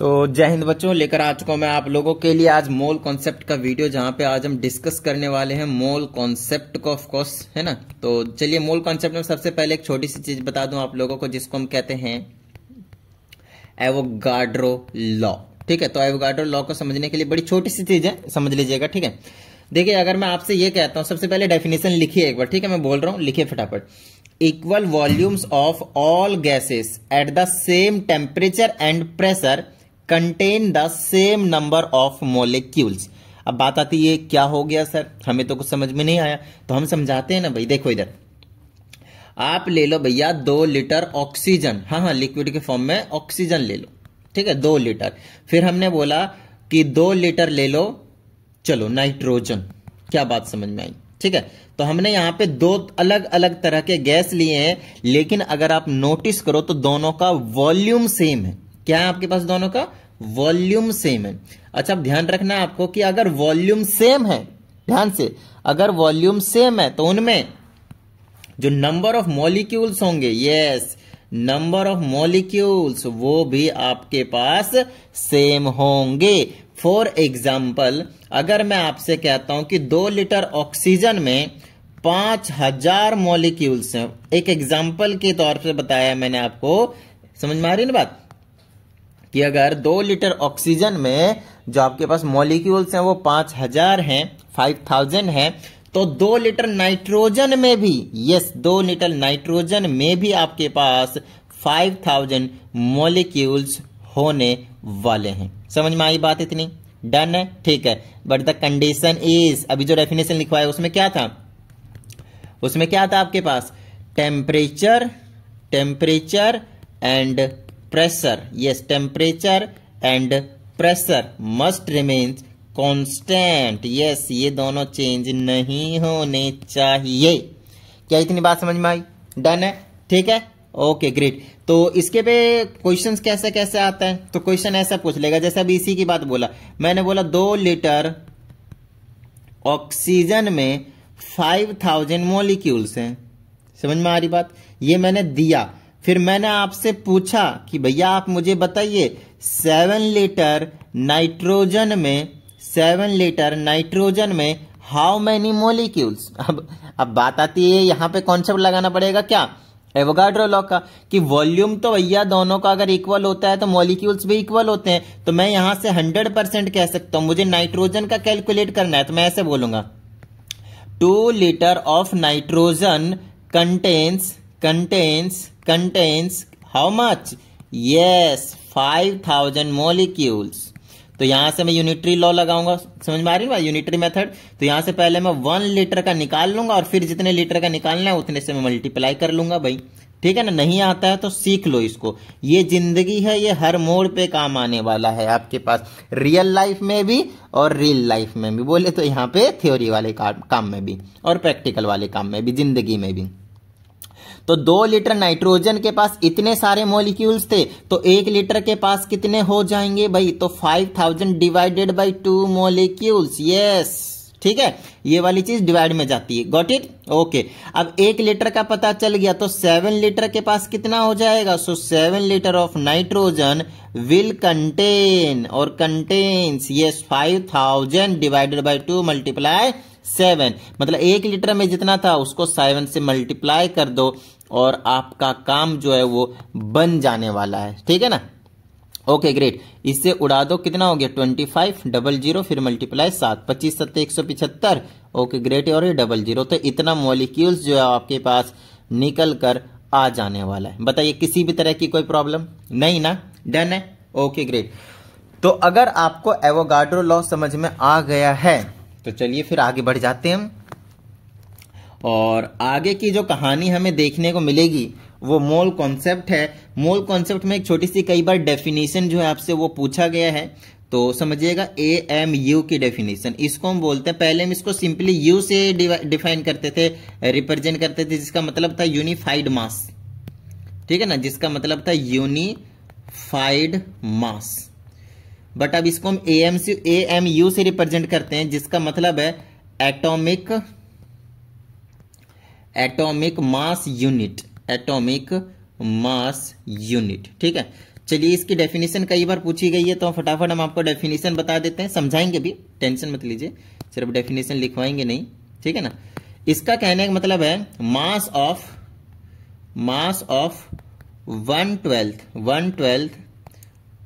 तो जय हिंद बच्चों लेकर आ चुका हूं मैं आप लोगों के लिए आज मोल कॉन्सेप्ट का वीडियो जहां पे आज हम डिस्कस करने वाले हैं मोल कॉन्सेप्ट को ऑफ कोर्स है ना तो चलिए मोल कॉन्सेप्ट में सबसे पहले एक छोटी सी चीज बता दूं आप लोगों को जिसको हम कहते हैं एवोगाड्रो लॉ ठीक है तो एवोगाड्रो लॉ को समझने के लिए बड़ी छोटी सी चीज है समझ लीजिएगा ठीक है देखिए अगर मैं आपसे ये कहता हूं सबसे पहले डेफिनेशन लिखिए एक बार ठीक है मैं बोल रहा हूं लिखिए फटाफट equal volumes of all gases at the same temperature and pressure contain the same number of molecules अब बात आती है क्या हो गया सर हमें तो कुछ समझ में नहीं आया तो हम समझाते हैं ना भाई देखो इधर आप ले लो भैया दो लीटर ऑक्सीजन हाँ हाँ लिक्विड के फॉर्म में ऑक्सीजन ले लो ठीक है दो लीटर फिर हमने बोला कि दो लीटर ले लो चलो नाइट्रोजन क्या बात समझ में आई ठीक है तो हमने यहाँ पे दो अलग अलग तरह के गैस लिए हैं लेकिन अगर आप नोटिस करो तो दोनों का वॉल्यूम सेम है क्या है आपके पास दोनों का वॉल्यूम सेम है अच्छा ध्यान रखना है आपको कि अगर वॉल्यूम सेम है ध्यान से अगर वॉल्यूम सेम है तो उनमें जो नंबर ऑफ मॉलिक्यूल्स होंगे यस नंबर ऑफ मॉलिक्यूल्स वो भी आपके पास सेम होंगे फॉर एग्जाम्पल अगर मैं आपसे कहता हूं कि दो लीटर ऑक्सीजन में पांच हजार मॉलिक्यूल्स हैं एक एग्जाम्पल के तौर पर बताया मैंने आपको समझ में आ रही ना बात कि अगर दो लीटर ऑक्सीजन में जो आपके पास मॉलिक्यूल्स हैं वो पांच हजार हैं फाइव थाउजेंड है तो दो लीटर नाइट्रोजन में भी यस दो लीटर नाइट्रोजन में भी आपके पास फाइव थाउजेंड मोलिक्यूल्स होने वाले हैं समझ में आई बात इतनी डन है ठीक है बट द कंडीशन इज अभी जो डेफिनेशन लिखवाया उसमें क्या था उसमें क्या था आपके पास temperature temperature and pressure yes temperature and pressure must remains constant yes yes, ये दोनों चेंज नहीं होने चाहिए क्या इतनी बात समझ में आई डन है ठीक है ओके ग्रेट तो इसके पे क्वेश्चंस कैसे कैसे आते हैं तो क्वेश्चन ऐसा पूछ लेगा जैसे अभी इसी की बात बोला मैंने बोला दो लीटर ऑक्सीजन में फाइव थाउजेंड मोलिक्यूल्स हैं समझ में आ रही बात ये मैंने दिया फिर मैंने आपसे पूछा कि भैया आप मुझे बताइए सेवन लीटर नाइट्रोजन में सेवन लीटर नाइट्रोजन में हाउ मैनी मोलिक्यूल्स अब अब बात आती है यहाँ पे कॉन्सेप्ट लगाना पड़ेगा क्या एवोगाड्रो लॉ का कि वॉल्यूम तो भैया दोनों का अगर इक्वल होता है तो मॉलिक्यूल्स भी इक्वल होते हैं तो मैं यहां से हंड्रेड परसेंट कह सकता हूं मुझे नाइट्रोजन का कैलकुलेट करना है तो मैं ऐसे बोलूंगा two litre of nitrogen contains contains contains how much? Yes, 5000 molecules. तो यहां से मैं यूनिटरी लॉ लगाऊंगा समझ में आ रही है यूनिटरी मेथड तो यहां से पहले मैं वन लीटर का निकाल लूंगा और फिर जितने लीटर का निकालना है उतने से मैं मल्टीप्लाई कर लूंगा भाई ठीक है ना नहीं आता है तो सीख लो इसको ये जिंदगी है ये हर मोड़ पे काम आने वाला है आपके पास रियल लाइफ में भी और रियल लाइफ में भी बोले तो यहाँ पे थ्योरी वाले काम में भी और प्रैक्टिकल वाले काम में भी जिंदगी में भी तो दो लीटर नाइट्रोजन के पास इतने सारे मोलिक्यूल्स थे तो एक लीटर के पास कितने हो जाएंगे भाई तो five thousand divided by two molecules yes ठीक है ये वाली चीज डिवाइड में जाती है गॉट इट ओके अब एक लीटर का पता चल गया तो सेवन लीटर के पास कितना हो जाएगा so seven litre of nitrogen will contain और contains yes five thousand divided by two multiply seven मतलब एक लीटर में जितना था उसको सेवन से मल्टीप्लाई कर दो और आपका काम जो है वो बन जाने वाला है ठीक है ना ओके ग्रेट इससे उड़ा दो कितना हो गया ट्वेंटी फाइव डबल जीरो फिर मल्टीप्लाई सात पच्चीस सत्तर एक सौ पिछहत्तर ओके ग्रेट और ये डबल जीरो तो इतना मॉलिक्यूल्स जो है आपके पास निकल कर आ जाने वाला है बताइए किसी भी तरह की कोई प्रॉब्लम नहीं ना डन है ओके ग्रेट तो अगर आपको एवोगाड्रो लॉ समझ में आ गया है तो चलिए फिर आगे बढ़ जाते हैं हम और आगे की जो कहानी हमें देखने को मिलेगी वो मोल कॉन्सेप्ट है मोल कॉन्सेप्ट में एक छोटी सी कई बार डेफिनेशन जो है आपसे वो पूछा गया है तो समझिएगा ए एम यू की डेफिनेशन इसको हम बोलते हैं पहले हम इसको सिंपली यू से डिफाइन करते थे रिप्रेजेंट करते थे जिसका मतलब था यूनिफाइड मास ठीक है ना जिसका मतलब था यूनिफाइड मास बट अब इसको हम A M C A M U से रिप्रेजेंट करते हैं जिसका मतलब है atomic atomic mass unit atomic mass unit ठीक है चलिए इसकी डेफिनेशन कई बार पूछी गई है तो फटाफट हम आपको डेफिनेशन बता देते हैं समझाएंगे भी टेंशन मत लीजिए सिर्फ डेफिनेशन लिखवाएंगे नहीं ठीक है ना इसका कहने का मतलब है mass of mass of one twelfth one twelfth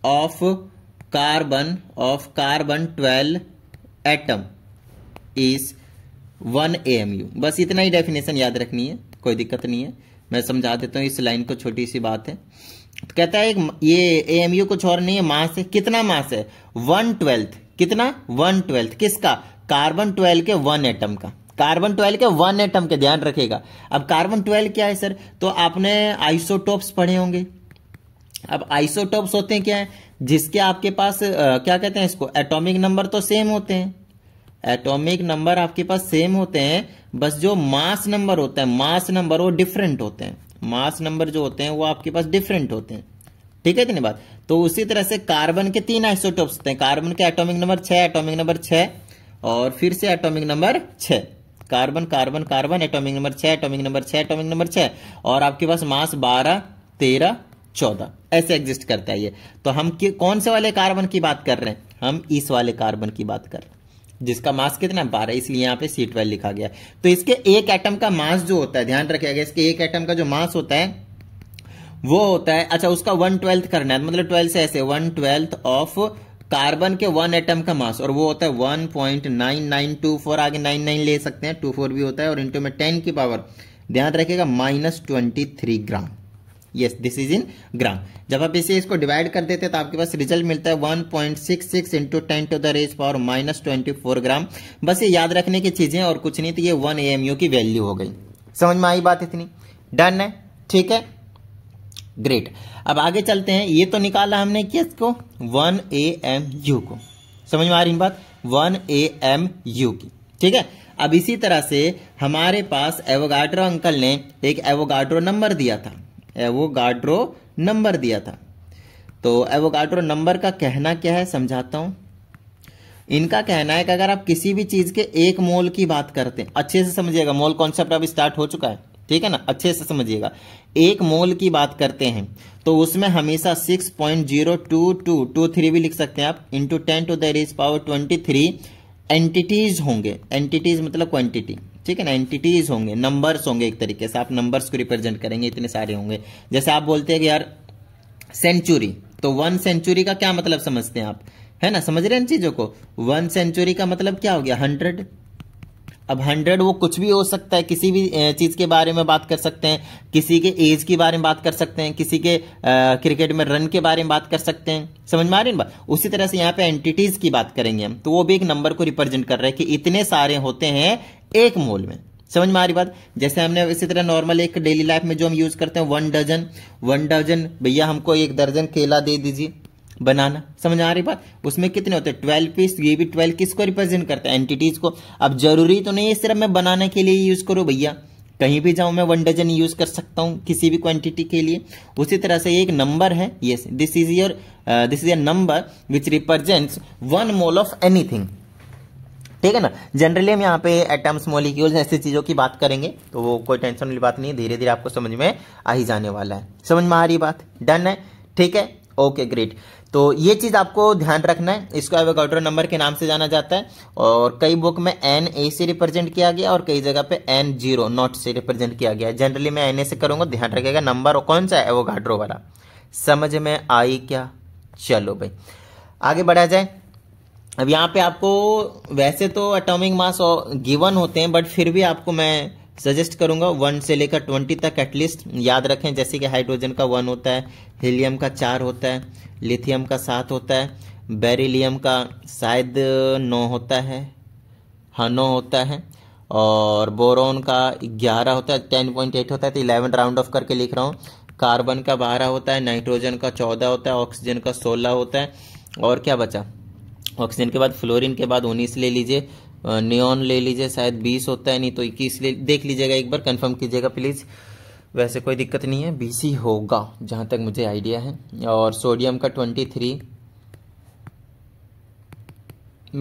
of carbon of carbon twelve atom is one A M U बस इतना ही डेफिनेशन याद रखनी है कोई दिक्कत नहीं है मैं समझा देता हूँ इस लाइन को छोटी सी बात है तो कहता है ये ए एम यू कुछ और नहीं है मास है कितना मास है वन ट्वेल्थ कितना वन ट्वेल्थ किसका कार्बन ट्वेल्व के वन एटम का कार्बन ट्वेल्व के वन एटम के ध्यान रखेगा अब कार्बन ट्वेल्व क्या है सर तो आपने आइसोटोप्स पढ़े होंगे अब आइसोटोप्स होते हैं क्या है जिसके आपके पास आ, क्या कहते हैं इसको एटॉमिक नंबर तो सेम होते हैं एटॉमिक नंबर आपके पास सेम होते हैं बस जो मास नंबर होता है मास नंबर वो डिफरेंट होते हैं मास नंबर जो होते हैं वो आपके पास डिफरेंट होते हैं ठीक है इतनी बात तो उसी तरह से कार्बन के तीन आइसोटोप्स होते हैं कार्बन के एटॉमिक नंबर छह एटॉमिक नंबर छह और फिर से एटॉमिक नंबर छह carbon carbon carbon atomic number छह एटॉमिक नंबर छह एटॉमिक नंबर छह और आपके पास मास बारह तेरह चौदह ऐसे एग्जिस्ट करता है ये तो हम कौन से वाले कार्बन की बात कर रहे हैं हम इस वाले कार्बन की बात कर रहे हैं जिसका मास कितना बारह इसलिए यहाँ पे सी ट्वेल्व लिखा गया तो इसके एक एटम का मास जो होता है ध्यान रखिएगा इसके एक एटम का जो मास होता है वो होता है अच्छा उसका वन ट्वेल्थ करना है मतलब ट्वेल्थ से ऐसे वन ट्वेल्थ ऑफ कार्बन के वन एटम का मास और वो होता है one point nine nine two four आगे नाइन नाइन ले सकते हैं टू फोर भी होता है और इंटू में टेन की पावर ध्यान रखिएगा minus twenty three gram yes this is in gram जब आप इसे इसको डिवाइड कर देते हैं तो आपके पास रिजल्ट मिलता है one point six six into ten to the raise power minus twenty four gram बस ये याद रखने की चीज़ें और कुछ नहीं तो ये वन ए की वैल्यू हो गई समझ में आई बात इतनी डन है ठीक है ग्रेट अब आगे चलते हैं ये तो निकाला हमने किस को वन ए एम यू को समझ में आ रही बात वन ए एम यू की ठीक है अब इसी तरह से हमारे पास एवोगाड्रो अंकल ने एक एवोगाड्रो नंबर दिया था एवोगाड्रो नंबर दिया था तो एवोगाड्रो नंबर का कहना क्या है समझाता हूँ इनका कहना है कि अगर आप किसी भी चीज़ के एक मोल की बात करते हैं अच्छे से समझिएगा मोल कॉन्सेप्ट अब स्टार्ट हो चुका है ठीक है ना अच्छे से समझिएगा एक मोल की बात करते हैं तो उसमें हमेशा six point zero two two two three भी लिख सकते हैं आप into ten to the raise power twenty three entities होंगे एंटिटीज मतलब क्वांटिटी ठीक है ना एंटिटीज होंगे नंबर्स होंगे एक तरीके से आप नंबर्स को रिप्रेजेंट करेंगे इतने सारे होंगे जैसे आप बोलते हैं कि यार सेंचुरी तो वन सेंचुरी का क्या मतलब समझते हैं आप है ना समझ रहे हैं इन चीज़ों को वन सेंचुरी का मतलब क्या हो गया हंड्रेड अब हंड्रेड वो कुछ भी हो सकता है किसी भी चीज़ के बारे में बात कर सकते हैं किसी के एज के बारे में बात कर सकते हैं किसी के आ, क्रिकेट में रन के बारे में बात कर सकते हैं समझ में आ रही बात उसी तरह से यहाँ पे एंटिटीज़ की बात करेंगे हम तो वो भी एक नंबर को रिप्रेजेंट कर रहे हैं कि इतने सारे होते हैं एक मोल में समझ में आ रही बात जैसे हमने इसी तरह नॉर्मल एक डेली लाइफ में जो हम यूज करते हैं वन डजन वन डजन भैया हमको एक दर्जन केला दे दीजिए बनाना समझ आ रही बात उसमें कितने होते हैं ट्वेल्व पीस ये भी ट्वेल्व किसको रिप्रेजेंट करता है एंटिटीज को अब जरूरी तो नहीं है सिर्फ मैं बनाने के लिए यूज करूँ भैया कहीं भी जाऊं मैं वन डजन यूज कर सकता हूं किसी भी क्वांटिटी के लिए उसी तरह से एक नंबर है yes this is your this is your number which represents one mole of anything ठीक है ना जनरली हम यहाँ पे एटम्स मोलिक्यूल ऐसी चीज़ों की बात करेंगे तो वो कोई टेंशन वाली बात नहीं धीरे धीरे आपको समझ में आ ही जाने वाला है समझ में आ रही बात डन है ठीक है ओके ग्रेट तो ये चीज़ आपको ध्यान रखना है इसको एवोगाड्रो नंबर के नाम से जाना जाता है और कई बुक में एन ए से रिप्रेजेंट किया गया और कई जगह पे एन जीरो नॉट से रिप्रेजेंट किया गया जनरली मैं एन ए से करूंगा ध्यान रखेगा नंबर कौन सा है एवोगाड्रो वाला समझ में आई क्या चलो भाई आगे बढ़ा जाए अब यहाँ पे आपको वैसे तो अटोमिक मास गिवन होते हैं बट फिर भी आपको मैं सजेस्ट करूंगा वन से लेकर ट्वेंटी तक एटलीस्ट याद रखें जैसे कि हाइड्रोजन का वन होता है हीलियम का चार होता है लिथियम का सात होता है बेरिलियम का शायद नौ होता है हाँ नौ होता है और बोरोन का ग्यारह होता है टेन पॉइंट एट होता है तो इलेवन राउंड ऑफ करके लिख रहा हूँ कार्बन का बारह होता है नाइट्रोजन का चौदह होता है ऑक्सीजन का सोलह होता है और क्या बचा ऑक्सीजन के बाद फ्लोरीन के बाद उन्नीस ले लीजिए नियॉन ले लीजिए शायद बीस होता है नहीं तो इक्कीस ले देख लीजिएगा एक बार कंफर्म कीजिएगा प्लीज़ वैसे कोई दिक्कत नहीं है बीस ही होगा जहां तक मुझे आइडिया है और सोडियम का ट्वेंटी थ्री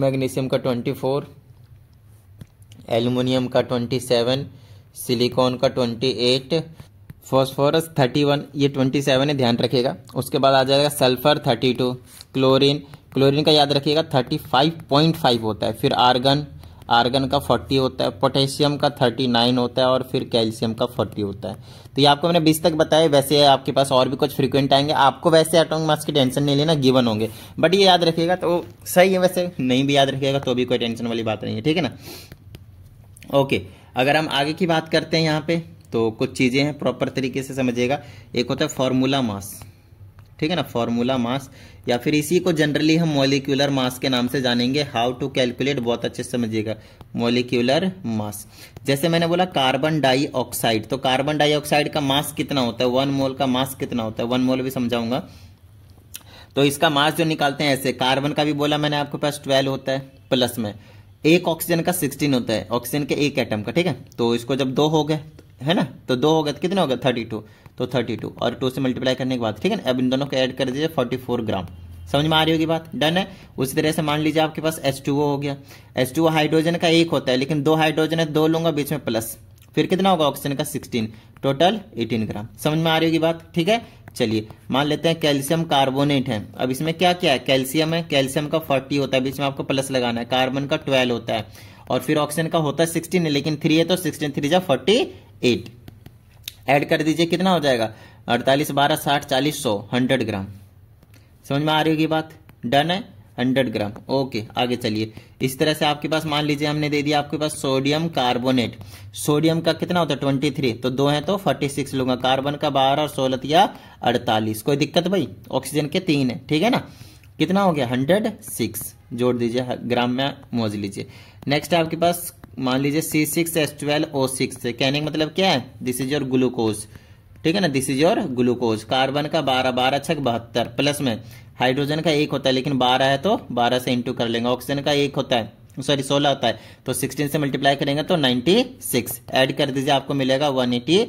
मैग्नीशियम का ट्वेंटी फोर एल्यूमिनियम का ट्वेंटी सेवन सिलिकॉन का twenty eight phosphorus thirty one ये ट्वेंटी सेवन है ध्यान रखिएगा उसके बाद आ जाएगा sulphur thirty two chlorine chlorine का याद रखिएगा 35.5 होता है फिर आर्गन आर्गन का 40 होता है पोटेशियम का 39 होता है और फिर कैल्शियम का 40 होता है तो ये आपको मैंने 20 तक बताया वैसे आपके पास और भी कुछ फ्रीक्वेंट आएंगे आपको वैसे एटोमिक मास की टेंशन नहीं लेना गिवन होंगे बट ये याद रखिएगा तो सही है वैसे नहीं भी याद रखिएगा तो भी कोई टेंशन वाली बात नहीं है ठीक है ना ओके अगर हम आगे की बात करते हैं यहाँ पे तो कुछ चीज़ें हैं प्रॉपर तरीके से समझिएगा एक होता है फॉर्मूला मास ठीक है ना फॉर्मूला मास या फिर इसी को जनरली हम मोलिकुलर मास के नाम से जानेंगे हाउ टू कैलकुलेट बहुत अच्छे से समझिएगा मोलिकुलर मास जैसे मैंने बोला कार्बन डाइऑक्साइड तो कार्बन डाइऑक्साइड का मास कितना होता है वन मोल का मास कितना होता है वन मोल भी समझाऊंगा तो इसका मास जो निकालते हैं ऐसे कार्बन का भी बोला मैंने आपके पास ट्वेल्व होता है प्लस में एक ऑक्सीजन का सिक्सटीन होता है ऑक्सीजन के एक एटम का ठीक है तो इसको जब दो हो गए है ना तो दो हो गया कितने हो गया थर्टी टू तो थर्टी टू और टू से मल्टीप्लाई करने के बाद ठीक है ना अब इन दोनों को ऐड कर दीजिए फोर्टी फोर ग्राम समझ में आ रही होगी बात डन है उसी तरह से मान लीजिए आपके पास एच टू ओ हो गया एच टू हाइड्रोजन का एक होता है लेकिन दो हाइड्रोजन है दो लूंगा बीच में प्लस फिर कितना होगा ऑक्सीजन का सिक्सटीन टोटल एटीन ग्राम समझ में आ रही होगी बात ठीक है चलिए मान लेते हैं कैल्शियम कार्बोनेट है अब इसमें क्या क्या है कैल्शियम है कैल्शियम का फोर्टी होता है बीच में आपको प्लस लगाना है कार्बन का ट्वेल्व होता है और फिर ऑक्सीजन का होता है सिक्सटीन लेकिन थ्री है तो सिक्सटीन थ्री जा फोर्टी एट ऐड कर दीजिए कितना हो जाएगा अड़तालीस बारह साठ चालीस सौ हंड्रेड ग्राम समझ में आ रही होगी बात डन है हंड्रेड ग्राम ओके आगे चलिए इस तरह से आपके पास मान लीजिए हमने दे दिया आपके पास सोडियम कार्बोनेट सोडियम का कितना होता है ट्वेंटी थ्री तो दो है तो फोर्टी सिक्स लूंगा कार्बन का बारह और सोलत या अड़तालीस कोई दिक्कत भाई ऑक्सीजन के तीन है ठीक है ना कितना हो गया हंड्रेड सिक्स जोड़ दीजिए ग्राम में मोज लीजिए नेक्स्ट आपके पास मान लीजिए C six S twelve O six कहने का मतलब क्या है दिस इज योर ग्लूकोज ठीक है ना this is your glucose carbon का बारह बारह छक बहत्तर प्लस में हाइड्रोजन का एक होता है लेकिन बारह है तो बारह से इंटू कर लेंगे ऑक्सीजन का एक होता है सॉरी सोलह होता है तो सिक्सटीन से मल्टीप्लाई करेंगे तो नाइनटी सिक्स एड कर दीजिए आपको मिलेगा वन एटी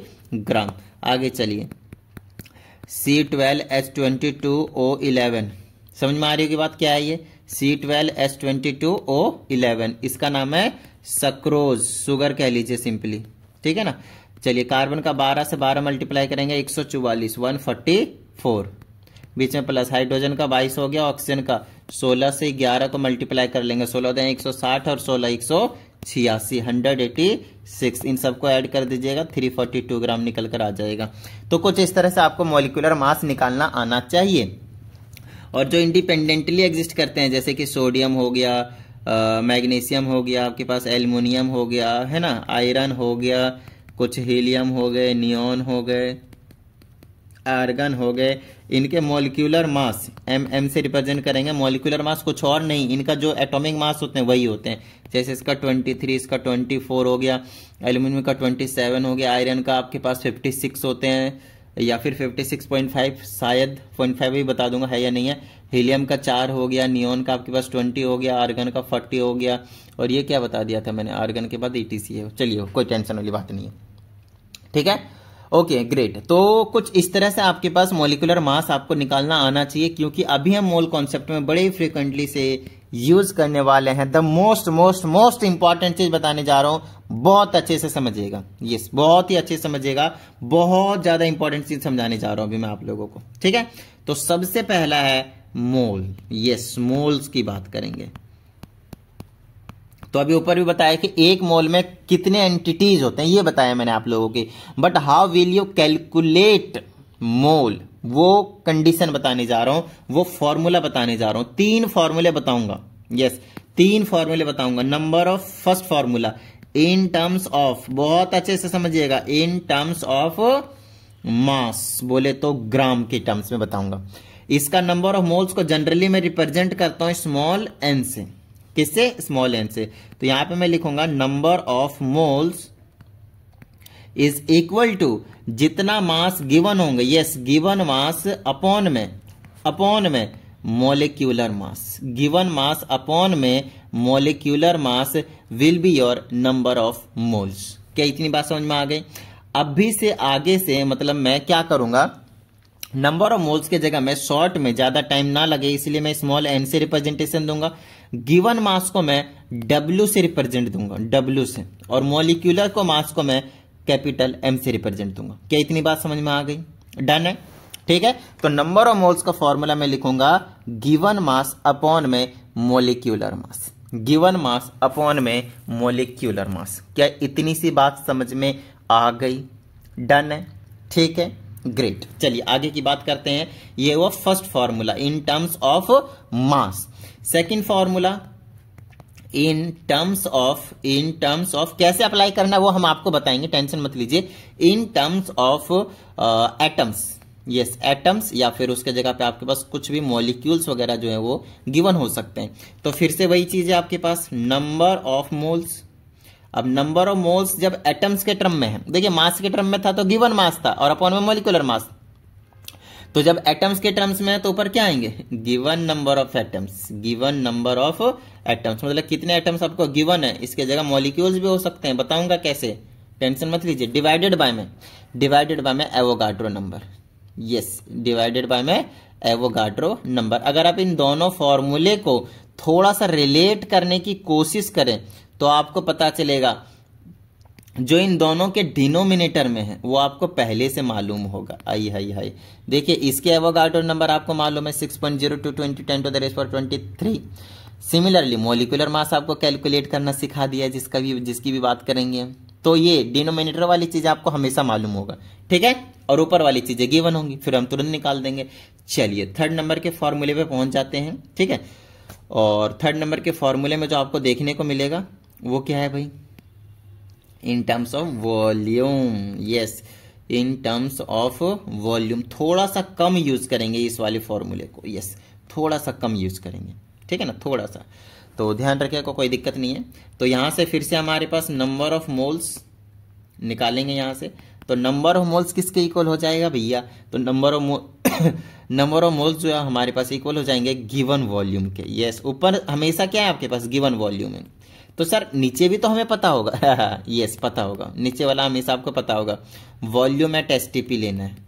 ग्राम आगे चलिए C twelve S twenty two O eleven समझ में आ रही होगी बात क्या है ये C twelve S twenty two O eleven इसका नाम है सक्रोज सुगर कह लीजिए सिंपली ठीक है ना चलिए कार्बन का 12 से 12 मल्टीप्लाई करेंगे एक सौ चौवालीस वन फोर्टी फोर बीच में प्लस हाइड्रोजन का 22 हो गया ऑक्सीजन का 16 से 11 को मल्टीप्लाई कर लेंगे 16 दें 160 और 16 एक सौ छियासी हंड्रेड एटी सिक्स इन सबको ऐड कर दीजिएगा थ्री फोर्टी टू ग्राम निकल कर आ जाएगा तो कुछ इस तरह से आपको मोलिकुलर मास निकालना आना चाहिए और जो इंडिपेंडेंटली एग्जिस्ट करते हैं जैसे कि सोडियम हो गया मैग्नीशियम हो गया आपके पास एल्युमिनियम हो गया है ना आयरन हो गया कुछ हीलियम हो गए नियोन हो गए आर्गन हो गए इनके मोलिकुलर मास एम एम से रिप्रेजेंट करेंगे मोलिकुलर मास कुछ और नहीं इनका जो एटॉमिक मास होते हैं वही होते हैं जैसे इसका 23 इसका 24 हो गया एल्यूमिनियम का 27 हो गया आयरन का आपके पास 56 होते हैं या फिर 56.5 शायद पॉइंट फाइव भी बता दूंगा है या नहीं है हीलियम का चार हो गया नियोन का आपके पास ट्वेंटी हो गया आर्गन का फोर्टी हो गया और ये क्या बता दिया था मैंने आर्गन के बाद ईटीसी e है चलिए कोई टेंशन वाली बात नहीं है ठीक है ओके ग्रेट तो कुछ इस तरह से आपके पास मोलिकुलर मास आपको निकालना आना चाहिए क्योंकि अभी हम मोल कॉन्सेप्ट में बड़े फ्रिक्वेंटली से यूज करने वाले हैं the most most most important चीज बताने जा रहा हूं बहुत अच्छे से समझिएगा यस yes, बहुत ही अच्छे से समझिएगा बहुत ज्यादा इंपॉर्टेंट चीज समझाने जा रहा हूं अभी मैं आप लोगों को ठीक है तो सबसे पहला है मोल यस yes, मोल्स की बात करेंगे तो अभी ऊपर भी बताया कि एक मोल में कितने एंटिटीज होते हैं ये बताया मैंने आप लोगों के but how will you calculate mole वो कंडीशन बताने जा रहा हूं वो फॉर्मूला बताने जा रहा हूं तीन फॉर्मूले बताऊंगा यस yes, तीन फॉर्मूले बताऊंगा number of first formula in terms of बहुत अच्छे से समझिएगा इन टर्म्स ऑफ मास बोले तो ग्राम के टर्म्स में बताऊंगा इसका नंबर ऑफ मोल्स को जनरली मैं रिप्रेजेंट करता हूं स्मॉल एन से किससे स्मॉल एन से तो यहां पे मैं लिखूंगा number of moles is equal to जितना मास गिवन होंगे यस गिवन मास अपॉन में अपॉन में molecular mass given mass upon में molecular mass will be your number of moles क्या इतनी बात समझ में आ गई अभी से आगे से मतलब मैं क्या करूंगा नंबर ऑफ मोल्स के जगह मैं शॉर्ट में ज्यादा टाइम ना लगे इसलिए मैं स्मॉल एन से रिप्रेजेंटेशन दूंगा गिवन मास को मैं डब्ल्यू से रिप्रेजेंट दूंगा डब्ल्यू से और मोलिक्यूलर को मास को मैं कैपिटल एम से रिप्रेजेंट दूंगा क्या इतनी बात समझ में आ गई डन है ठीक है तो नंबर ऑफ मोल्स का फॉर्मूला मैं लिखूंगा गिवन मास अपॉन में molecular mass given mass upon में मोलिक्यूलर मास क्या इतनी सी बात समझ में आ गई डन है ठीक है ग्रेट चलिए आगे की बात करते हैं ये वो first formula in terms of mass second formula in terms of in terms of कैसे अप्लाई करना वो हम आपको बताएंगे टेंशन मत लीजिए in terms of atoms yes atoms या फिर उसके जगह पे आपके पास कुछ भी मॉलिक्यूल्स वगैरह जो है वो गिवन हो सकते हैं तो फिर से वही चीज है आपके पास नंबर ऑफ मोल्स अब नंबर ऑफ मोल्स जब एटम्स के टर्म में है देखिए मास के टर्म में था तो गिवन मास था और अपॉन में मोलिकुलर मास तो जब एटम्स के टर्म्स में है तो ऊपर क्या आएंगे given number of atoms given number of atoms मतलब कितने एटम्स आपको गिवन है इसके जगह मॉलिक्यूल्स भी हो सकते हैं बताऊंगा कैसे टेंशन मत लीजिए डिवाइडेड बाय में डिवाइडेड बाय में Avogadro number yes divided by में एवोगाड्रो नंबर अगर आप इन दोनों फॉर्मूले को थोड़ा सा रिलेट करने की कोशिश करें तो आपको पता चलेगा जो इन दोनों के डिनोमिनेटर में है वो आपको पहले से मालूम होगा आई हाई हाई देखिए इसके एवोगाडो नंबर आपको मालूम है six point zero two twenty ten to the raise for twenty three similarly molecular mass आपको कैलकुलेट करना सिखा दिया जिसका भी जिसकी भी बात करेंगे तो ये डिनोमिनेटर वाली चीज आपको हमेशा मालूम होगा ठीक है और ऊपर वाली चीजें गिवन होंगी फिर हम तुरंत निकाल देंगे चलिए थर्ड नंबर के फॉर्मूले पे पहुंच जाते हैं ठीक है और थर्ड नंबर के फॉर्मूले में जो आपको देखने को मिलेगा वो क्या है भाई in terms of volume yes in terms of volume थोड़ा सा कम यूज करेंगे इस वाले फॉर्मूले को यस yes, थोड़ा सा कम यूज करेंगे ठीक है ना थोड़ा सा तो ध्यान रखिएगा को, कोई दिक्कत नहीं है तो यहाँ से फिर से हमारे पास नंबर ऑफ मोल्स निकालेंगे यहाँ से तो नंबर ऑफ मोल्स किसके इक्वल हो जाएगा भैया तो number of number of moles जो है हमारे पास इक्वल हो जाएंगे गिवन वॉल्यूम के यस yes, ऊपर हमेशा क्या है आपके पास गिवन वॉल्यूम है तो सर नीचे भी तो हमें पता होगा यस पता होगा नीचे वाला हमेशा आपको पता होगा वॉल्यूम एट एस लेना है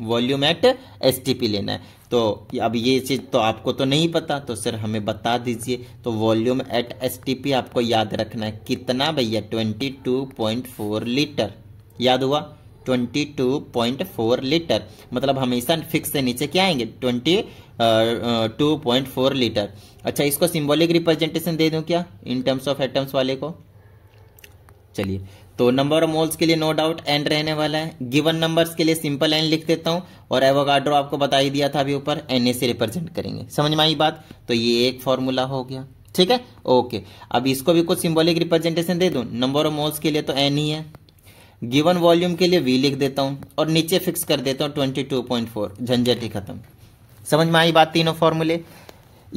वॉल्यूम एट एस लेना है तो अब ये चीज़ तो आपको तो नहीं पता तो सर हमें बता दीजिए तो वॉल्यूम एट एस आपको याद रखना है कितना भैया twenty two point four litre याद हुआ 22.4 लीटर मतलब हमेशा फिक्स से नीचे क्या आएंगे 22.4 लीटर अच्छा इसको सिंबॉलिक रिप्रेजेंटेशन दे दूं क्या इन टर्म्स ऑफ एटम्स वाले को चलिए तो नंबर ऑफ मोल्स के लिए नो डाउट एन रहने वाला है गिवन नंबर्स के लिए सिंपल एन लिख देता हूं और एवोगाड्रो आपको बता ही दिया था अभी ऊपर एन ए से रिप्रेजेंट करेंगे समझ में आई बात तो ये एक फॉर्मूला हो गया ठीक है ओके अब इसको भी कुछ सिंबॉलिक रिप्रेजेंटेशन दे दू नंबर ऑफ मोल्स के लिए तो एन ही है गिवन वॉल्यूम के लिए वी लिख देता हूं और नीचे फिक्स कर देता हूं ट्वेंटी टू पॉइंट फोर झंझट ही खत्म समझ में आई बात तीनों फॉर्मूले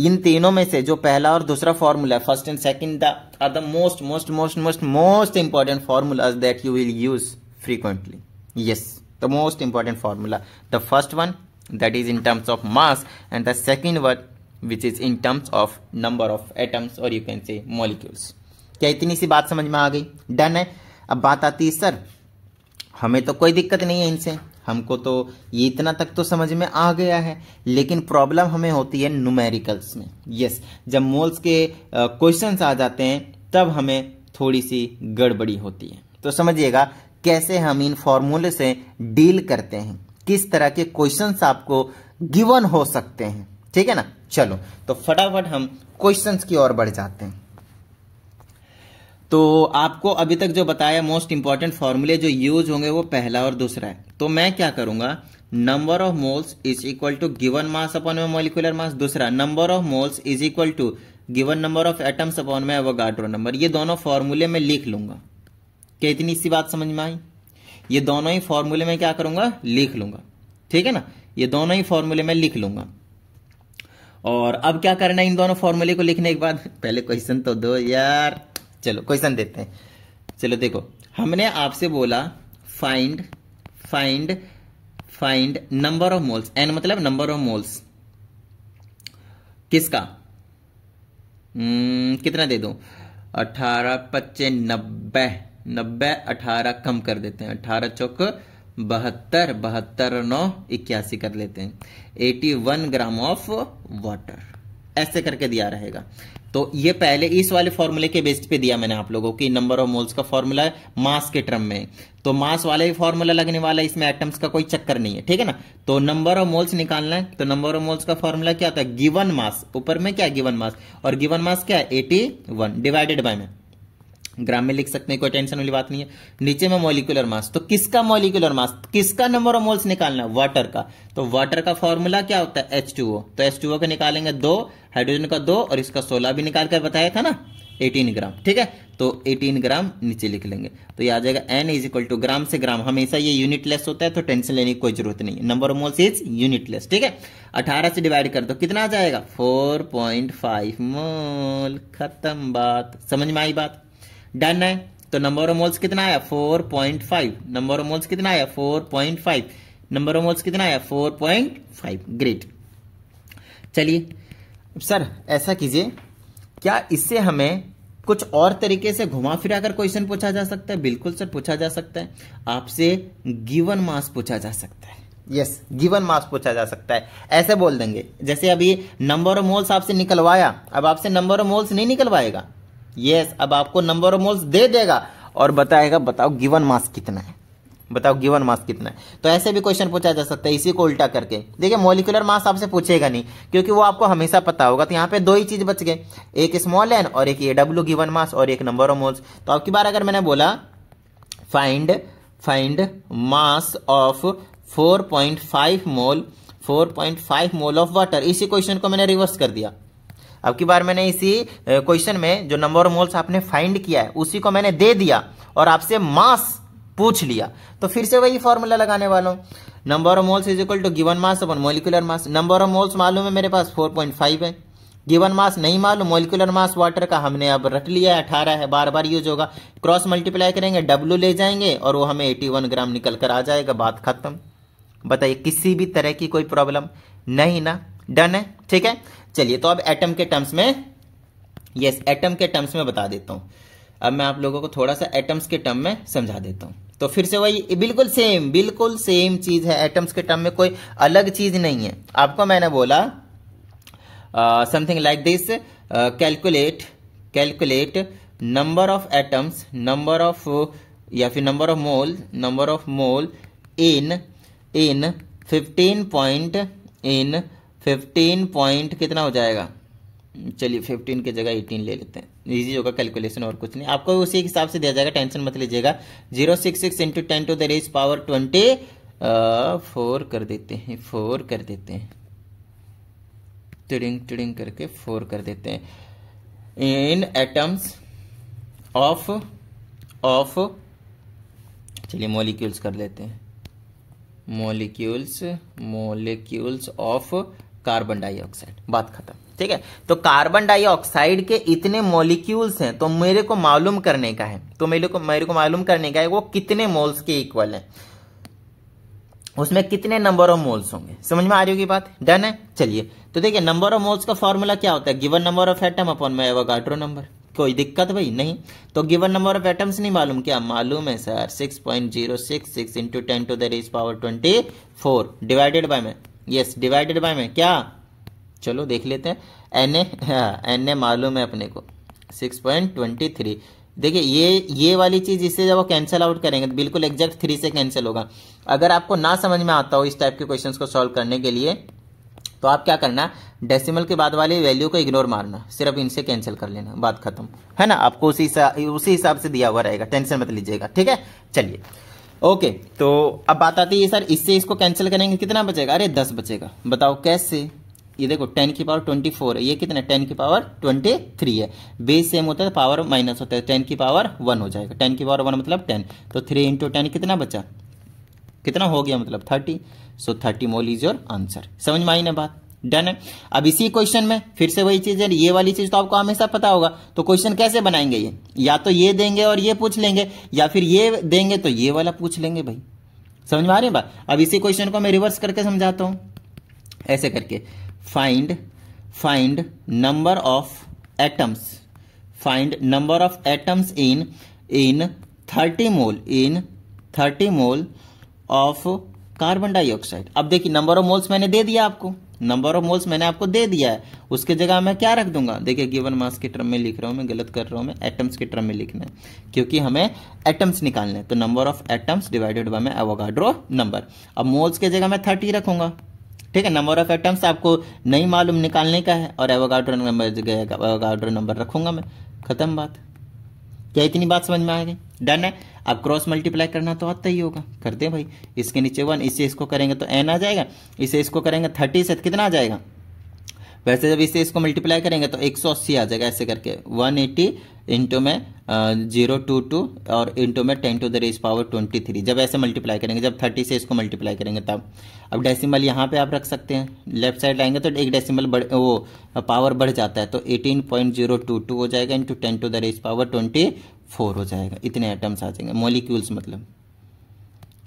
इन तीनों में से जो पहला और दूसरा फॉर्मूला है first and second are the most most most most most important formulas that you will use frequently yes the most important formula the first one that is in terms of mass and the second one which is in terms of number of atoms और you can say molecules क्या इतनी सी बात समझ में आ गई done है अब बात आती है सर हमें तो कोई दिक्कत नहीं है इनसे हमको तो ये इतना तक तो समझ में आ गया है लेकिन प्रॉब्लम हमें होती है नुमेरिकल्स में यस जब मोल्स के क्वेश्चन आ जाते हैं तब हमें थोड़ी सी गड़बड़ी होती है तो समझिएगा कैसे हम इन फॉर्मूले से डील करते हैं किस तरह के क्वेश्चन आपको गिवन हो सकते हैं ठीक है ना चलो तो फटाफट हम क्वेश्चंस की ओर बढ़ जाते हैं तो आपको अभी तक जो बताया मोस्ट इंपॉर्टेंट फॉर्मूले जो यूज होंगे वो पहला और दूसरा है तो मैं क्या करूंगा number of moles is equal to given mass upon में मोलिकुलर मास दूसरा number of moles is equal to given number of atoms upon में एवोगाड्रो नंबर ये दोनों फॉर्मूले में लिख लूंगा क्या इतनी सी बात समझ में आई ये दोनों ही फॉर्मूले में क्या करूंगा लिख लूंगा ठीक है ना ये दोनों ही फॉर्मूले में लिख लूंगा और अब क्या करना है इन दोनों फॉर्मूले को लिखने के बाद पहले क्वेश्चन तो दो यार चलो क्वेश्चन देखते हैं चलो देखो हमने आपसे बोला find find find number of moles N मतलब नंबर ऑफ मोल्स किसका hmm, कितना दे दो अठारह पच्चे नब्बे नब्बे अठारह कम कर देते हैं अठारह चौक बहत्तर बहत्तर नौ इक्यासी कर लेते हैं eighty one gram of water ऐसे करके दिया रहेगा तो ये पहले इस वाले फॉर्मूले के बेस पे दिया मैंने आप लोगों की नंबर ऑफ मोल्स का फॉर्मूला है मास के टर्म में तो मास वाले ही फॉर्मूला लगने वाला है इसमें एटम्स का कोई चक्कर नहीं है ठीक है ना तो नंबर ऑफ मोल्स निकालना है तो नंबर ऑफ मोल्स का फॉर्मूला क्या होता है गिवन मास ऊपर में क्या गिवन मास और गिवन मास क्या है एटी वन डिवाइडेड बाय में ग्राम में लिख सकते हैं कोई टेंशन वाली बात नहीं है नीचे में मॉलिकुलर मास तो किसका मॉलिकुलर मास किसका नंबर ऑफ मोल्स निकालना है वाटर का तो वाटर का फॉर्मूला क्या होता है एच तो एच टू का निकालेंगे दो हाइड्रोजन का दो और इसका सोलह भी निकाल कर बताया था ना 18 ग्राम ठीक है तो 18 ग्राम नीचे लिख लेंगे तो ये आ जाएगा N is equal to gram से ग्राम हमेशा ये यूनिटलेस होता है तो टेंशन लेने की कोई जरूरत नहीं number of moles is unitless ठीक है 18 से डिवाइड कर दो कितना आ जाएगा 4.5 मोल खत्म बात समझ में आई बात डन है तो नंबर ऑफ मोल्स कितना आया four point five number of moles कितना आया four point five number of moles कितना आया फोर पॉइंट फाइव ग्रेट चलिए सर ऐसा कीजिए क्या इससे हमें कुछ और तरीके से घुमा फिरा कर क्वेश्चन पूछा जा सकता है बिल्कुल सर पूछा जा सकता है आपसे गिवन मास पूछा जा सकता है यस गिवन मास पूछा जा सकता है ऐसे बोल देंगे जैसे अभी नंबर ऑफ मोल्स आपसे निकलवाया अब आपसे नंबर ऑफ मोल्स नहीं निकलवाएगा यस अब आपको नंबर ऑफ मोल्स दे देगा और बताएगा बताओ गिवन मास कितना है बताओ गिवन मास कितना है तो ऐसे भी क्वेश्चन पूछा जा सकता है इसी को उल्टा करके देखिए मोलिकुलर मास आपसे पूछेगा नहीं क्योंकि वो आपको हमेशा पता होगा तो यहाँ पे दो ही चीज बच गए एक स्मॉल एन और एक ए डब्ल्यू गिवन मास और एक नंबर ऑफ मोल्स तो आपकी बार अगर मैंने बोला find find mass of 4.5 mole 4.5 mole of water इसी क्वेश्चन को मैंने रिवर्स कर दिया अब की बार मैंने इसी क्वेश्चन में जो नंबर ऑफ मोल्स आपने फाइंड किया है उसी को मैंने दे दिया और आपसे मास पूछ लिया तो फिर से वही फॉर्मूला लगाने वाला हूँ number of moles is equal to given mass upon molecular mass number of moles मालूम है मेरे पास 4.5 है गिवन मास नहीं मालूम मोलिकुलर मास वाटर का हमने अब रख लिया है अठारह है बार बार यूज होगा क्रॉस मल्टीप्लाई करेंगे डब्ल्यू ले जाएंगे और वो हमें 81 ग्राम निकल कर आ जाएगा बात खत्म बताइए किसी भी तरह की कोई प्रॉब्लम नहीं ना डन है ठीक है चलिए तो अब एटम के टर्म्स में यस एटम के टर्म्स में बता देता हूं अब मैं आप लोगों को थोड़ा सा एटम्स के टर्म में समझा देता हूं तो फिर से वही बिल्कुल सेम बिल्कुल सेम चीज है एटम्स के टर्म में कोई अलग चीज नहीं है आपको मैंने बोला something like this calculate calculate number of atoms number of या फिर number of mole number of mole in in fifteen point in fifteen point कितना हो जाएगा चलिए फिफ्टीन की जगह एटीन ले लेते हैं इजी होगा कैलकुलेशन और कुछ नहीं आपको उसी हिसाब से दिया जाएगा टेंशन मत लीजिएगा zero six six into ten to the raise power twenty four कर देते हैं फोर कर देते हैं टिडिंग टिडिंग करके फोर कर देते हैं इन एटम्स ऑफ ऑफ चलिए मॉलिक्यूल्स कर लेते हैं molecules molecules of carbon dioxide बात खत्म ठीक है तो कार्बन डाइऑक्साइड के इतने मॉलिक्यूल्स हैं तो मेरे को मालूम करने का है तो मेरे को मेरे को मालूम करने का है वो कितने मोल्स के इक्वल है उसमें कितने नंबर ऑफ मोल्स होंगे समझ में आ रही होगी बात डन है चलिए तो देखिए नंबर ऑफ मोल्स का फॉर्मूला क्या होता है given number of atom upon my Avogadro number कोई दिक्कत भाई नहीं तो गिवन नंबर ऑफ एटम्स नहीं मालूम क्या मालूम है sir 6.066 point zero six six into ten to the raise power twenty four divided by में यस डिवाइडेड बाय में क्या चलो देख लेते हैं एन ए हाँ, मालूम है अपने को सिक्स पॉइंट ट्वेंटी थ्री देखिए ये ये वाली चीज़ इससे जब वो कैंसिल आउट करेंगे तो बिल्कुल एग्जैक्ट थ्री से कैंसिल होगा अगर आपको ना समझ में आता हो इस टाइप के क्वेश्चन को सॉल्व करने के लिए तो आप क्या करना डेसिमल के बाद वाली वैल्यू को इग्नोर मारना सिर्फ इनसे कैंसिल कर लेना बात खत्म है ना आपको उसी उसी हिसाब से दिया हुआ रहेगा टेंशन मत लीजिएगा ठीक है चलिए ओके तो अब बात आती है सर इससे इसको कैंसिल करेंगे कितना बचेगा अरे दस बचेगा बताओ कैसे ये देखो टेन की पावर ट्वेंटी फोर है ये कितना टेन की पावर ट्वेंटी थ्री है बेस सेम होता है पावर तो माइनस होता है टेन की पावर वन हो जाएगा टेन की पावर वन मतलब टेन तो थ्री इंटू टेन कितना बचा कितना हो गया मतलब thirty so thirty mole is your answer समझ में आई ना बात डन है अब इसी क्वेश्चन में फिर से वही चीज है ये वाली चीज तो आपको हमेशा पता होगा तो क्वेश्चन कैसे बनाएंगे ये या तो ये देंगे और ये पूछ लेंगे या फिर ये देंगे तो ये वाला पूछ लेंगे भाई समझ में आ रही बात अब इसी क्वेश्चन को मैं रिवर्स करके समझाता हूं ऐसे करके find find number of atoms find number of atoms in in thirty mole in thirty mole of carbon dioxide अब देखिए नंबर ऑफ मोल्स मैंने दे दिया आपको नंबर ऑफ मोल्स मैंने आपको दे दिया है उसके जगह मैं क्या रख दूंगा देखिए गिवन मास के टर्म में लिख रहा हूं मैं गलत कर रहा हूं मैं एटम्स के टर्म में लिखना है क्योंकि हमें एटम्स निकालने तो number of atoms divided by मैं अवोगाड्रो नंबर अब मोल्स के जगह मैं थर्टी रखूंगा ठीक है नंबर ऑफ एटम्स आपको नहीं मालूम निकालने का है और एवोगाड्रो नंबर जगह एवोगाड्रो नंबर रखूंगा मैं खत्म बात क्या इतनी बात समझ में आ गई डन है अब क्रॉस मल्टीप्लाई करना तो आता ही होगा कर हैं भाई इसके नीचे वन इसे इसको करेंगे तो एन आ जाएगा इसे इसको करेंगे थर्टी से कितना आ जाएगा वैसे जब इसे इसको मल्टीप्लाई करेंगे तो एक सौ अस्सी आ जाएगा ऐसे करके वन एटी इंटू में जीरो टू टू और इंटू में ten to the raise power twenty three जब ऐसे मल्टीप्लाई करेंगे जब थर्टी से इसको मल्टीप्लाई करेंगे तब अब डेसिमल यहाँ पे आप रख सकते हैं लेफ्ट साइड लाएंगे तो एक डेसिमल बढ़ वो पावर बढ़ जाता है तो eighteen point zero two two हो जाएगा into ten to the raise power twenty four हो जाएगा इतने आइटम्स आ जाएंगे मोलिक्यूल्स मतलब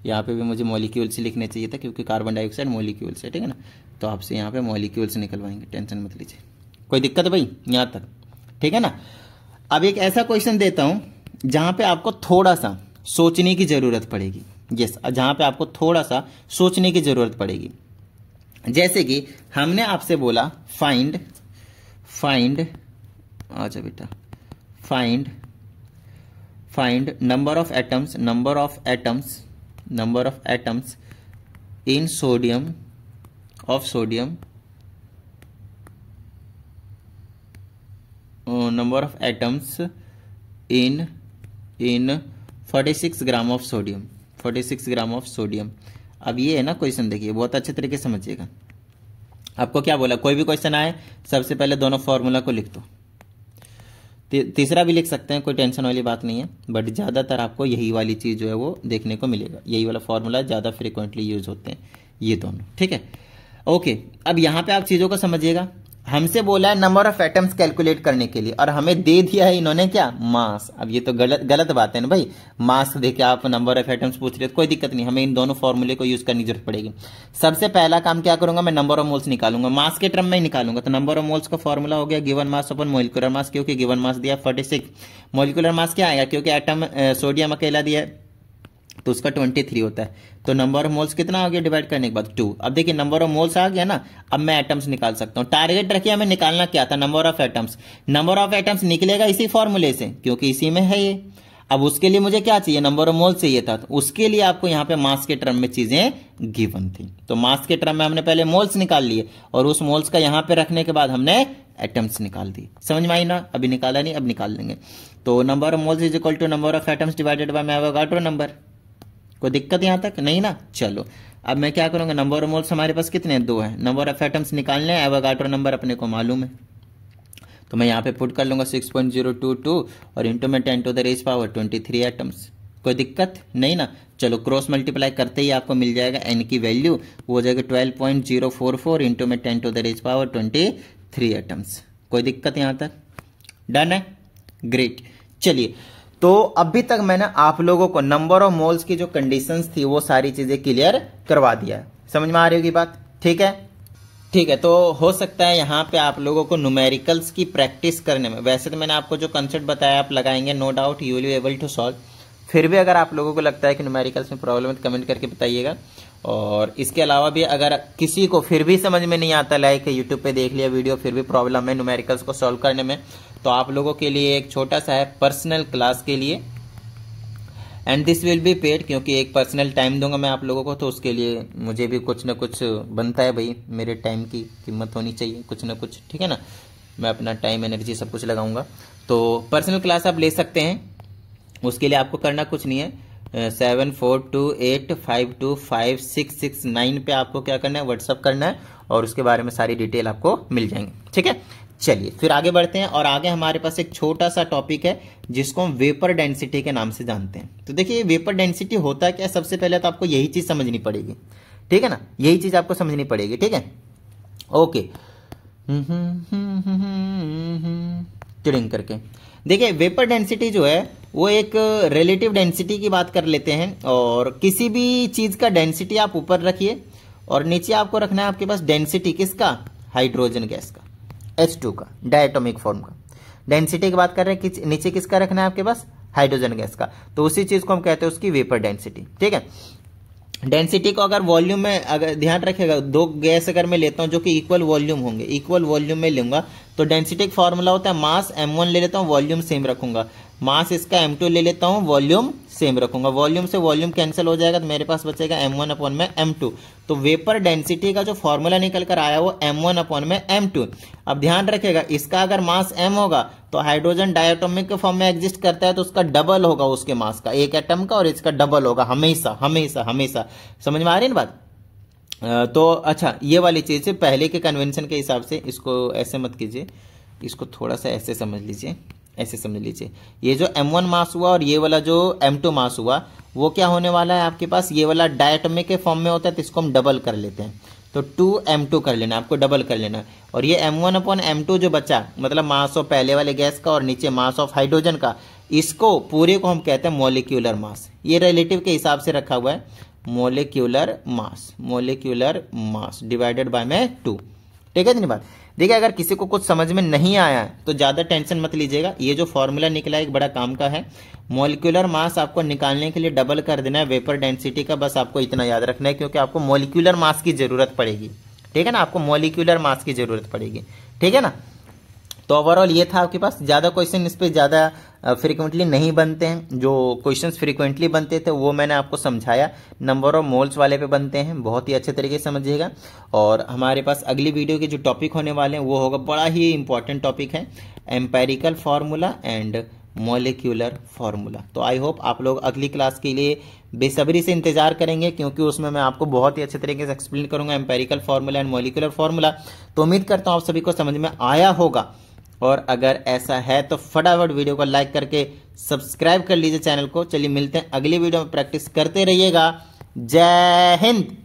यहाँ पे भी मुझे मोलिक्यूल्स लिखने चाहिए था क्योंकि कार्बन डाइऑक्साइड मोलिक्यूल्स है ठीक है ना तो आपसे यहाँ पे मॉलिक्यूल्स निकलवाएंगे टेंशन मत लीजिए कोई दिक्कत भाई यहाँ तक ठीक है ना अब एक ऐसा क्वेश्चन देता हूँ जहाँ पे आपको थोड़ा सा सोचने की ज़रूरत पड़ेगी यस जहाँ पे आपको थोड़ा सा सोचने की ज़रूरत पड़ेगी जैसे कि हमने आपसे बोला फाइंड फाइंड अच्छा बेटा find find number of atoms number of atoms number of atoms in sodium of sodium number of atoms in in 46 gram of sodium 46 gram of sodium अब ये है ना क्वेश्चन देखिए बहुत अच्छे तरीके से समझिएगा आपको क्या बोला कोई भी क्वेश्चन आए सबसे पहले दोनों फॉर्मूला को लिख दो तीसरा भी लिख सकते हैं कोई टेंशन वाली बात नहीं है बट ज़्यादातर आपको यही वाली चीज़ जो है वो देखने को मिलेगा यही वाला फॉर्मूला ज़्यादा फ्रिक्वेंटली यूज होते हैं ये दोनों ठीक है ओके अब यहाँ पे आप चीज़ों को समझिएगा हमसे बोला है नंबर ऑफ एटम्स कैलकुलेट करने के लिए और हमें दे दिया है इन्होंने क्या मास अब ये तो गलत गलत बात है ना भाई मास तो देखे आप नंबर ऑफ एटम्स पूछ रहे हो कोई दिक्कत नहीं हमें इन दोनों फॉर्मूले को यूज करने की जरूरत पड़ेगी सबसे पहला काम क्या करूंगा मैं नंबर ऑफ मोल्स निकालूंगा मास के टर्म में ही निकालूंगा तो नंबर ऑफ मोल्स का फॉर्मूला हो गया गिवन मास अपन मोलिकुलर मास क्योंकि गिवन मास दिया फोर्टी सिक्स मोलिकुलर मास क्या आएगा क्योंकि एटम सोडियम अकेला दिया है तो उसका ट्वेंटी थ्री होता है तो नंबर ऑफ मोल्स कितना हो गया डिवाइड करने के बाद टू अब देखिए नंबर ऑफ मोल्स आ गया ना अब मैं एटम्स निकाल सकता हूँ टारगेट रखिए हमें निकालना क्या था number of atoms number of atoms निकलेगा इसी फॉर्मूले से क्योंकि इसी में है ये अब उसके लिए मुझे क्या चाहिए नंबर ऑफ मोल्स चाहिए था तो उसके लिए आपको यहाँ पे मास के टर्म में चीजें गिवन थी तो मास के टर्म में हमने पहले मोल्स निकाल लिए और उस मोल्स का यहाँ पे रखने के बाद हमने एटम्स निकाल दिए समझ में आई ना अभी निकाला नहीं अब निकाल लेंगे तो number of moles is equal to number of atoms divided by मैं नंबर कोई दिक्कत यहाँ तक नहीं ना चलो अब मैं क्या करूँगा नंबर ऑफ मोल्स हमारे पास कितने दो हैं नंबर ऑफ एटम्स निकालने हैं एवागाट्रो नंबर अपने को मालूम है तो मैं यहाँ पे पुट कर लूँगा six point zero two two और इंटू में ten to the raise power twenty three atoms कोई दिक्कत नहीं ना चलो क्रॉस मल्टीप्लाई करते ही आपको मिल जाएगा एन की वैल्यू वो हो जाएगी twelve point zero four four into में ten to the raise power twenty three atoms कोई दिक्कत यहाँ तक डन है ग्रेट चलिए तो अभी तक मैंने आप लोगों को नंबर ऑफ मोल्स की जो कंडीशंस थी वो सारी चीजें क्लियर करवा दिया है समझ में आ रही होगी बात ठीक है ठीक है तो हो सकता है यहाँ पे आप लोगों को न्यूमेरिकल्स की प्रैक्टिस करने में वैसे तो मैंने आपको जो कंसेप्ट बताया आप लगाएंगे no doubt you will able to solve फिर भी अगर आप लोगों को लगता है कि न्यूमेरिकल्स में प्रॉब्लम है तो कमेंट करके बताइएगा और इसके अलावा भी अगर किसी को फिर भी समझ में नहीं आता लाइक यूट्यूब पे देख लिया वीडियो फिर भी प्रॉब्लम है न्यूमेरिकल्स को सॉल्व करने में तो आप लोगों के लिए एक छोटा सा है पर्सनल क्लास के लिए and this will be paid क्योंकि एक पर्सनल टाइम दूंगा मैं आप लोगों को तो उसके लिए मुझे भी कुछ ना कुछ बनता है भाई मेरे टाइम की कीमत होनी चाहिए कुछ ना कुछ ठीक है ना मैं अपना टाइम एनर्जी सब कुछ लगाऊंगा तो पर्सनल क्लास आप ले सकते हैं उसके लिए आपको करना कुछ नहीं है seven four two eight five two five six six nine पे आपको क्या करना है व्हाट्सअप करना है और उसके बारे में सारी डिटेल आपको मिल जाएंगे ठीक है चलिए फिर आगे बढ़ते हैं और आगे हमारे पास एक छोटा सा टॉपिक है जिसको हम वेपर डेंसिटी के नाम से जानते हैं तो देखिए वेपर डेंसिटी होता क्या है सबसे पहले तो आपको यही चीज़ समझनी पड़ेगी ठीक है ना यही चीज़ आपको समझनी पड़ेगी ठीक है ओके चिड़िंग करके देखिए वेपर डेंसिटी जो है वो एक रिलेटिव डेंसिटी की बात कर लेते हैं और किसी भी चीज़ का डेंसिटी आप ऊपर रखिए और नीचे आपको रखना है आपके पास डेंसिटी किसका हाइड्रोजन गैस का एच टू का डायटोमिक फॉर्म का डेंसिटी की बात कर रहे हैं किस नीचे किसका रखना है आपके पास हाइड्रोजन गैस का तो उसी चीज को हम कहते हैं उसकी वेपर डेंसिटी ठीक है डेंसिटी को अगर वॉल्यूम में अगर ध्यान रखेगा दो गैस अगर मैं लेता हूं जो कि इक्वल वॉल्यूम होंगे इक्वल वॉल्यूम में लूंगा तो डेंसिटी का फॉर्मूला होता है मास एम वन ले लेता हूँ वॉल्यूम सेम रखूंगा मास इसका एम टू ले लेता हूँ वॉल्यूम सेम रखूंगा वॉल्यूम से वॉल्यूम कैंसिल हो जाएगा तो मेरे पास बचेगा एम वन अपॉन में एम टू तो वेपर डेंसिटी का जो फॉर्मूला निकल कर आया वो एम वन अपॉन में एम टू अब ध्यान रखेगा इसका अगर मास एम होगा तो हाइड्रोजन डायटोमिक के फॉर्म में एग्जिस्ट करता है तो उसका डबल होगा उसके मास का एक एटम का और इसका डबल होगा हमेशा हमेशा हमेशा समझ में आ रही है ना बात तो अच्छा ये वाली चीज़ पहले के कन्वेंशन के हिसाब से इसको ऐसे मत कीजिए इसको थोड़ा सा ऐसे समझ लीजिए ऐसे समझ लीजिए ये जो M1 मास हुआ और ये वाला जो M2 मास हुआ वो क्या होने वाला है आपके पास ये वाला डायटमे के फॉर्म में होता है तो इसको हम डबल कर लेते हैं तो टू एम टू कर लेना आपको डबल कर लेना और ये M one upon M two जो बचा मतलब मास ऑफ पहले वाले गैस का और नीचे मास ऑफ हाइड्रोजन का इसको पूरे को हम कहते हैं मोलिक्यूलर मास ये रिलेटिव के हिसाब से रखा हुआ है molecular mass molecular mass divided by में टू ठीक है धन्यवाद देखिए अगर किसी को कुछ समझ में नहीं आया तो ज़्यादा टेंशन मत लीजिएगा ये जो फॉर्मूला निकला एक बड़ा काम का है मोलिकुलर मास आपको निकालने के लिए डबल कर देना है वेपर डेंसिटी का बस आपको इतना याद रखना है क्योंकि आपको मोलिकुलर मास की ज़रूरत पड़ेगी ठीक है ना आपको मोलिकुलर मास की ज़रूरत पड़ेगी ठीक है ना तो ओवरऑल ये था आपके पास ज़्यादा क्वेश्चन इस पर ज़्यादा फ्रिक्वेंटली नहीं बनते हैं जो क्वेश्चंस फ्रिक्वेंटली बनते थे वो मैंने आपको समझाया नंबर ऑफ मोल्स वाले पे बनते हैं बहुत ही अच्छे तरीके से समझिएगा और हमारे पास अगली वीडियो के जो टॉपिक होने वाले हैं वो होगा बड़ा ही इंपॉर्टेंट टॉपिक है empirical formula and molecular formula तो आई होप आप लोग अगली क्लास के लिए बेसब्री से इंतजार करेंगे क्योंकि उसमें मैं आपको बहुत ही अच्छे तरीके से एक्सप्लेन करूंगा empirical formula and molecular formula तो उम्मीद करता हूँ आप सभी को समझ में आया होगा और अगर ऐसा है तो फटाफट वीडियो को लाइक करके सब्सक्राइब कर लीजिए चैनल को चलिए मिलते हैं अगली वीडियो में प्रैक्टिस करते रहिएगा जय हिंद